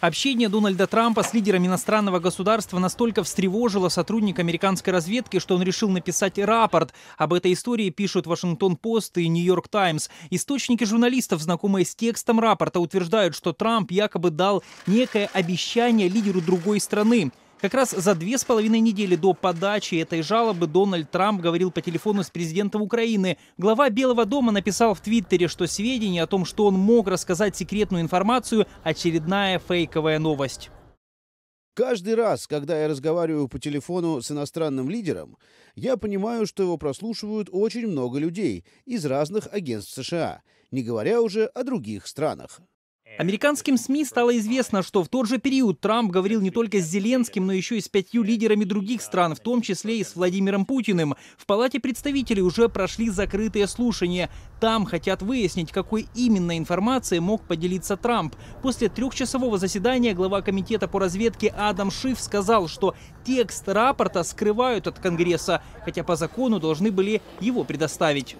Общение Дональда Трампа с лидером иностранного государства настолько встревожило сотрудника американской разведки, что он решил написать рапорт. Об этой истории пишут Вашингтон-Пост и Нью-Йорк Таймс. Источники журналистов, знакомые с текстом рапорта, утверждают, что Трамп якобы дал некое обещание лидеру другой страны. Как раз за две с половиной недели до подачи этой жалобы Дональд Трамп говорил по телефону с президентом Украины. Глава Белого дома написал в Твиттере, что сведения о том, что он мог рассказать секретную информацию, очередная фейковая новость. Каждый раз, когда я разговариваю по телефону с иностранным лидером, я понимаю, что его прослушивают очень много людей из разных агентств США, не говоря уже о других странах. Американским СМИ стало известно, что в тот же период Трамп говорил не только с Зеленским, но еще и с пятью лидерами других стран, в том числе и с Владимиром Путиным. В Палате представителей уже прошли закрытые слушания. Там хотят выяснить, какой именно информацией мог поделиться Трамп. После трехчасового заседания глава комитета по разведке Адам Шиф сказал, что текст рапорта скрывают от Конгресса, хотя по закону должны были его предоставить.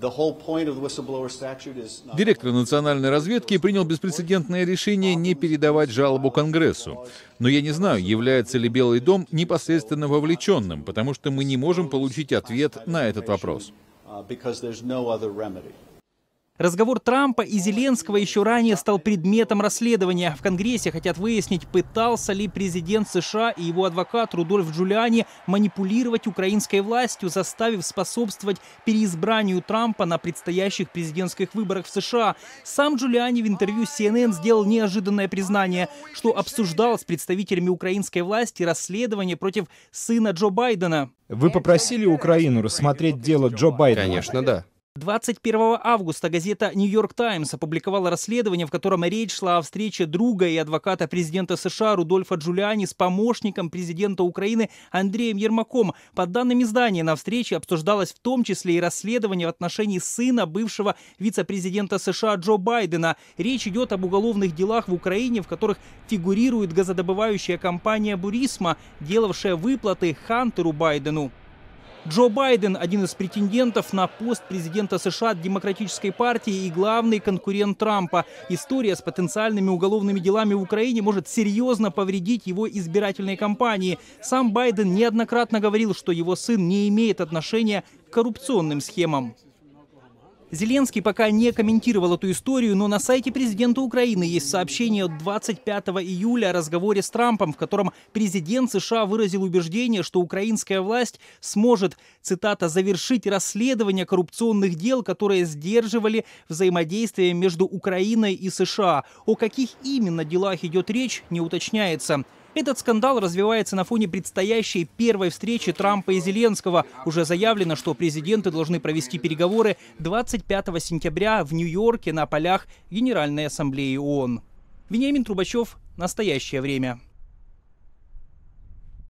Директор национальной разведки принял беспрецедентное решение не передавать жалобу Конгрессу. Но я не знаю, является ли Белый дом непосредственно вовлеченным, потому что мы не можем получить ответ на этот вопрос. Uh, because there's no other remedy. Разговор Трампа и Зеленского еще ранее стал предметом расследования. В Конгрессе хотят выяснить, пытался ли президент США и его адвокат Рудольф Джулиани манипулировать украинской властью, заставив способствовать переизбранию Трампа на предстоящих президентских выборах в США. Сам Джулиани в интервью CNN сделал неожиданное признание, что обсуждал с представителями украинской власти расследование против сына Джо Байдена. Вы попросили Украину рассмотреть дело Джо Байдена? Конечно, да. 21 августа газета «Нью-Йорк Таймс» опубликовала расследование, в котором речь шла о встрече друга и адвоката президента США Рудольфа Джулиани с помощником президента Украины Андреем Ермаком. По данным издания, на встрече обсуждалось в том числе и расследование в отношении сына бывшего вице-президента США Джо Байдена. Речь идет об уголовных делах в Украине, в которых фигурирует газодобывающая компания «Бурисма», делавшая выплаты Хантеру Байдену. Джо Байден – один из претендентов на пост президента США от Демократической партии и главный конкурент Трампа. История с потенциальными уголовными делами в Украине может серьезно повредить его избирательной кампании. Сам Байден неоднократно говорил, что его сын не имеет отношения к коррупционным схемам. Зеленский пока не комментировал эту историю, но на сайте президента Украины есть сообщение от 25 июля о разговоре с Трампом, в котором президент США выразил убеждение, что украинская власть сможет, цитата, «завершить расследование коррупционных дел, которые сдерживали взаимодействие между Украиной и США». О каких именно делах идет речь, не уточняется. Этот скандал развивается на фоне предстоящей первой встречи Трампа и Зеленского. Уже заявлено, что президенты должны провести переговоры 25 сентября в Нью-Йорке на полях Генеральной Ассамблеи ООН. Вениамин Трубачев. Настоящее время.